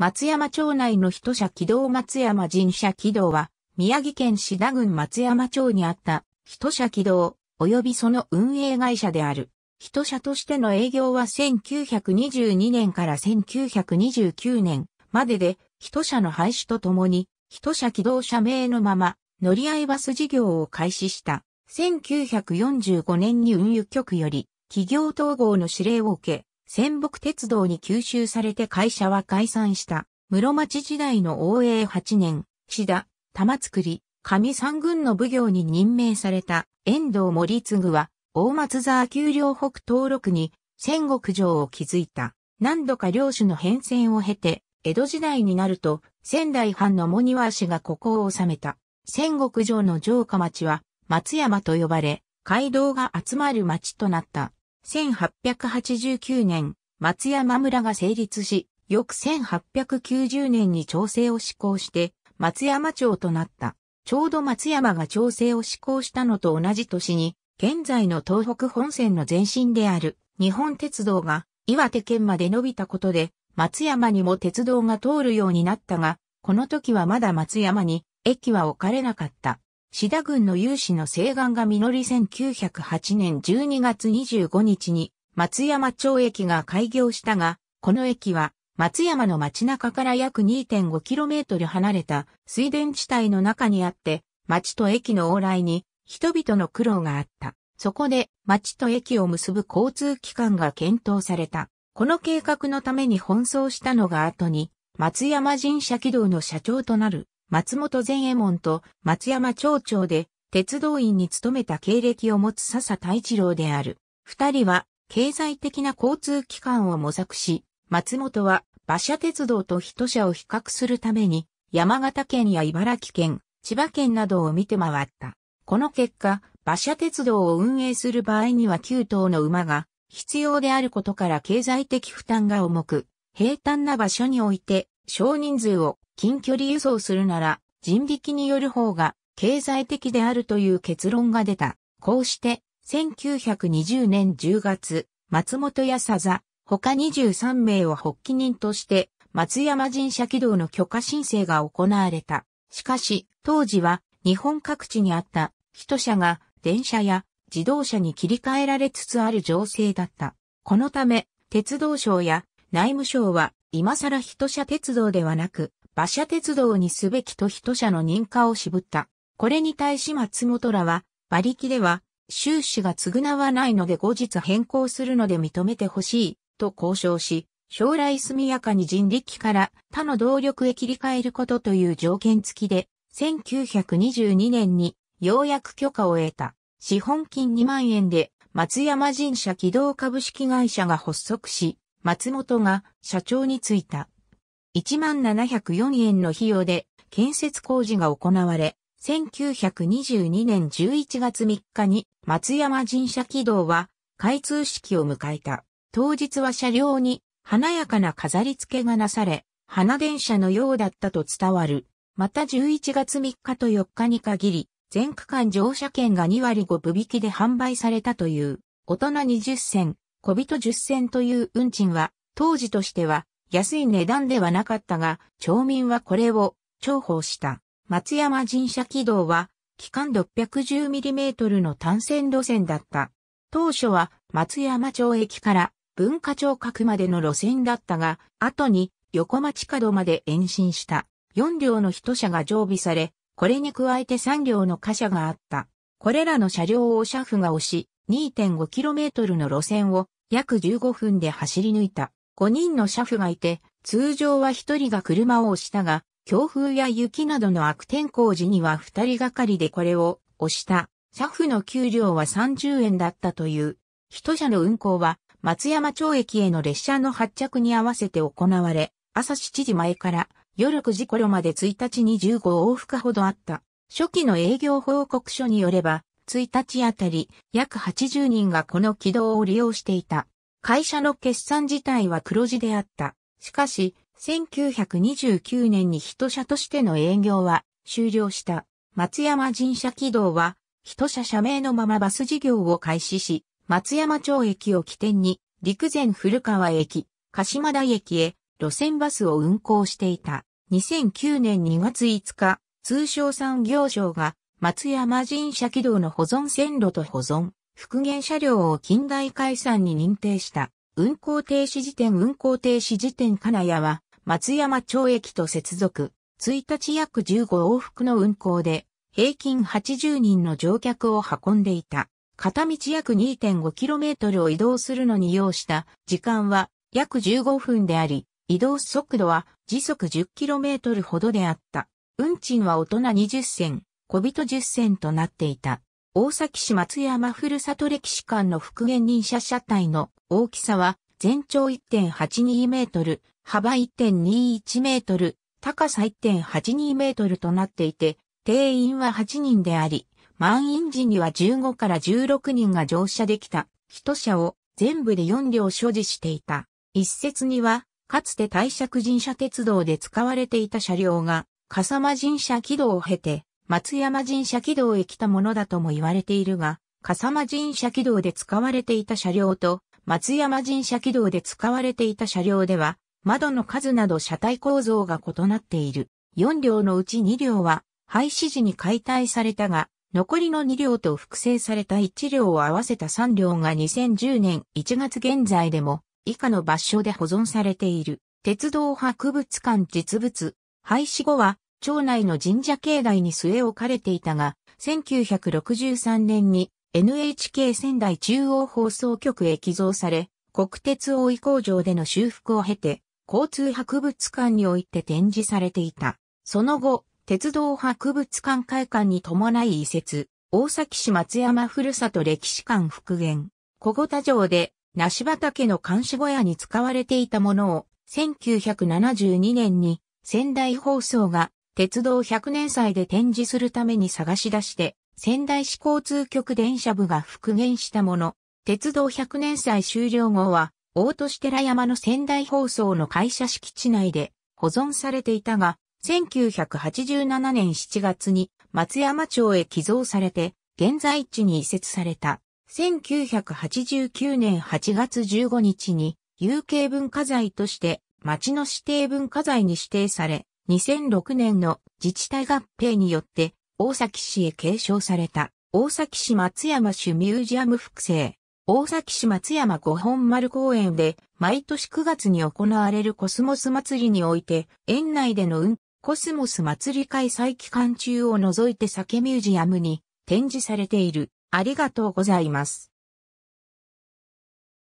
松山町内の人社軌道松山神社軌道は、宮城県志田郡松山町にあった人社軌道、及びその運営会社である。人社としての営業は1922年から1929年までで、人社の廃止とともに、人社軌道社名のまま、乗り合いバス事業を開始した。1945年に運輸局より、企業統合の指令を受け、仙北鉄道に吸収されて会社は解散した。室町時代の応永8年、岸田、玉造り、上三軍の奉行に任命された遠藤森次は、大松沢丘陵北登録に戦国城を築いた。何度か領主の変遷を経て、江戸時代になると、仙台藩のモ庭氏がここを治めた。戦国城の城下町は、松山と呼ばれ、街道が集まる町となった。1889年、松山村が成立し、翌1890年に調整を施行して、松山町となった。ちょうど松山が調整を施行したのと同じ年に、現在の東北本線の前身である日本鉄道が岩手県まで伸びたことで、松山にも鉄道が通るようになったが、この時はまだ松山に駅は置かれなかった。志田郡の有志の西岸が実り1908年12月25日に松山町駅が開業したが、この駅は松山の街中から約 2.5km 離れた水田地帯の中にあって、町と駅の往来に人々の苦労があった。そこで町と駅を結ぶ交通機関が検討された。この計画のために奔走したのが後に松山神社軌道の社長となる松本善衛門と松山町長で、鉄道員に勤めた経歴を持つ笹太一郎である。二人は、経済的な交通機関を模索し、松本は馬車鉄道と人車を比較するために、山形県や茨城県、千葉県などを見て回った。この結果、馬車鉄道を運営する場合には9頭の馬が必要であることから経済的負担が重く、平坦な場所において少人数を近距離輸送するなら人力による方が経済的であるという結論が出た。こうして、1920年10月、松本や佐々、他23名を発起人として、松山神社軌道の許可申請が行われた。しかし、当時は日本各地にあった人車が電車や自動車に切り替えられつつある情勢だった。このため、鉄道省や内務省は今更人車鉄道ではなく、馬車鉄道にすべきと人社の認可を渋った。これに対し松本らは、馬力では、収支が償わないので後日変更するので認めてほしい、と交渉し、将来速やかに人力から他の動力へ切り替えることという条件付きで、1922年にようやく許可を得た。資本金2万円で松山神社起動株式会社が発足し、松本が社長に就いた。1704円の費用で建設工事が行われ、1922年11月3日に松山神社軌道は開通式を迎えた。当日は車両に華やかな飾り付けがなされ、花電車のようだったと伝わる。また11月3日と4日に限り、全区間乗車券が2割5分引きで販売されたという、大人20銭、小人10銭という運賃は、当時としては安い値段ではなかったが、町民はこれを重宝した。松山神社軌道は、期間 610mm の単線路線だった。当初は松山町駅から文化庁角までの路線だったが、後に横町角まで延伸した。4両の一車が常備され、これに加えて3両の貨車があった。これらの車両を車夫が押し、2.5km の路線を約15分で走り抜いた。5人の車夫がいて、通常は1人が車を押したが、強風や雪などの悪天候時には2人がかりでこれを押した。車夫の給料は30円だったという。一社の運行は松山町駅への列車の発着に合わせて行われ、朝7時前から夜9時頃まで1日に15往復ほどあった。初期の営業報告書によれば、1日あたり約80人がこの軌道を利用していた。会社の決算自体は黒字であった。しかし、1929年に人社としての営業は終了した。松山神社軌道は、人社社名のままバス事業を開始し、松山町駅を起点に、陸前古川駅、鹿島台駅へ路線バスを運行していた。2009年2月5日、通商産業省が松山神社軌道の保存線路と保存復元車両を近代解散に認定した、運行停止時点運行停止時点金谷は、松山町駅と接続、1日約15往復の運行で、平均80人の乗客を運んでいた。片道約 2.5km を移動するのに要した時間は約15分であり、移動速度は時速 10km ほどであった。運賃は大人20銭、小人10銭となっていた。大崎市松山ふるさと歴史館の復元認写車体の大きさは全長1.82メートル、幅1.21メートル、高さ1.82メートルとなっていて、定員は8人であり、満員時には15から16人が乗車できた、一車を全部で4両所持していた。一説には、かつて大尺人車鉄道で使われていた車両が、笠間人車軌道を経て、松山神社軌道へ来たものだとも言われているが、笠間神社軌道で使われていた車両と、松山神社軌道で使われていた車両では、窓の数など車体構造が異なっている。4両のうち2両は、廃止時に解体されたが、残りの2両と複製された1両を合わせた3両が2010年1月現在でも、以下の場所で保存されている。鉄道博物館実物。廃止後は、町内の神社境内に据え置かれていたが、1963年に NHK 仙台中央放送局へ寄贈され、国鉄大井工場での修復を経て、交通博物館において展示されていた。その後、鉄道博物館会館に伴い移設、大崎市松山ふるさと歴史館復元、小五田城で梨畑の監視小屋に使われていたものを1972年に仙台放送が鉄道100年祭で展示するために探し出して、仙台市交通局電車部が復元したもの。鉄道100年祭終了後は、大都市寺山の仙台放送の会社敷地内で保存されていたが、1987年7月に松山町へ寄贈されて、現在地に移設された。1989年8月15日に、有形文化財として町の指定文化財に指定され、2006年の自治体合併によって大崎市へ継承された大崎市松山市ミュージアム複製大崎市松山五本丸公園で毎年9月に行われるコスモス祭りにおいて園内での運コスモス祭り開催期間中を除いて酒ミュージアムに展示されている。ありがとうございます。